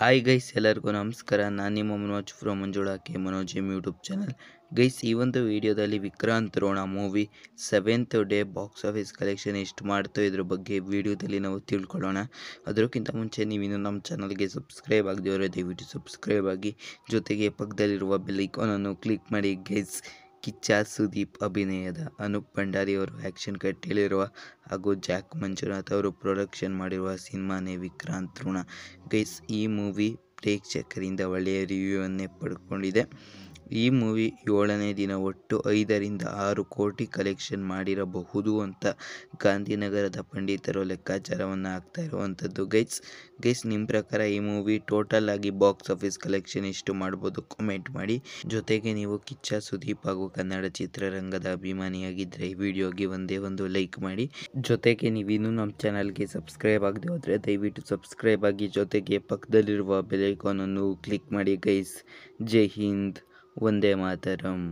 hi guys ಎಲ್ಲರಿಗೂ ನಮಸ್ಕಾರ ನಾನು ನಿಮ್ಮ ಮನೋಜ್ ಫ್ರೋ ಮಂಜುಳಾಕೆ Manoj M YouTube channel guys ಈ ಒಂದು ವಿಡಿಯೋದಲ್ಲಿ Vikrant Rona movie seventh day box office collection ಎಷ್ಟು ಮಾಡ್ತೋ ಇದ್ರ ಬಗ್ಗೆ ವಿಡಿಯೋದಲ್ಲಿ ನಾವು ತಿಳ್ಕೊಳ್ಳೋಣ ಅದಕ್ಕಿಂತ ಮುಂಚೆ ನೀವು ನಮ್ಮ ಚಾನಲ್ಗೆ ಸಬ್ಸ್ಕ್ರೈಬ್ ಆಗದೆ ದಯವಿಟ್ಟು ಸಬ್ಸ್ಕ್ರೈಬ್ ಆಗಿ ಜೊತೆಗೆ ಪಕ್ಕದಲ್ಲಿರುವ ಬೆಲ್ಲೈಕಾನನ್ನು ಕ್ಲಿಕ್ ಮಾಡಿ ಗೈಸ್ ಕಿಚ್ಚ ಸುದೀಪ್ ಅಭಿನಯದ ಅನೂಪ್ ಭಂಡಾರಿ ಅವರು ಆ್ಯಕ್ಷನ್ ಕಟ್ಟೇಳಿರುವ ಹಾಗೂ ಜಾಕ್ ಮಂಜುನಾಥ್ ಅವರು ಪ್ರೊಡಕ್ಷನ್ ಮಾಡಿರುವ ಸಿನಿಮಾನೇ ವಿಕ್ರಾಂತ್ ಋಣ ಗೈಸ್ ಈ ಮೂವಿ ಪ್ರೇಕ್ಷಕರಿಂದ ಒಳ್ಳೆಯ ರಿವ್ಯೂವನ್ನೇ ಪಡ್ಕೊಂಡಿದೆ ಈ ಮೂವಿ ಏಳನೇ ದಿನ ಒಟ್ಟು ಐದರಿಂದ ಆರು ಕೋಟಿ ಕಲೆಕ್ಷನ್ ಮಾಡಿರಬಹುದು ಅಂತ ಗಾಂಧಿನಗರದ ಪಂಡಿತರು ಲೆಕ್ಕಾಚಾರವನ್ನು ಹಾಕ್ತಾ ಇರುವಂಥದ್ದು ಗೈಸ್ ಗೈಸ್ ನಿಮ್ಮ ಪ್ರಕಾರ ಈ ಮೂವಿ ಟೋಟಲ್ ಆಗಿ ಬಾಕ್ಸ್ ಆಫೀಸ್ ಕಲೆಕ್ಷನ್ ಎಷ್ಟು ಮಾಡ್ಬೋದು ಕಮೆಂಟ್ ಮಾಡಿ ಜೊತೆಗೆ ನೀವು ಕಿಚ್ಚ ಸುದೀಪ್ ಹಾಗೂ ಕನ್ನಡ ಚಿತ್ರರಂಗದ ಅಭಿಮಾನಿಯಾಗಿದ್ದರೆ ಈ ವಿಡಿಯೋಗೆ ಒಂದೇ ಒಂದು ಲೈಕ್ ಮಾಡಿ ಜೊತೆಗೆ ನೀವು ಇನ್ನೂ ನಮ್ಮ ಚಾನಲ್ಗೆ ಸಬ್ಸ್ಕ್ರೈಬ್ ಆಗದೆ ಹೋದರೆ ದಯವಿಟ್ಟು ಸಬ್ಸ್ಕ್ರೈಬ್ ಆಗಿ ಜೊತೆಗೆ ಪಕ್ಕದಲ್ಲಿರುವ ಬೆಲೈಕಾನನ್ನು ಕ್ಲಿಕ್ ಮಾಡಿ ಗೈಸ್ ಜೈ ಹಿಂದ್ वन्दे मातरम्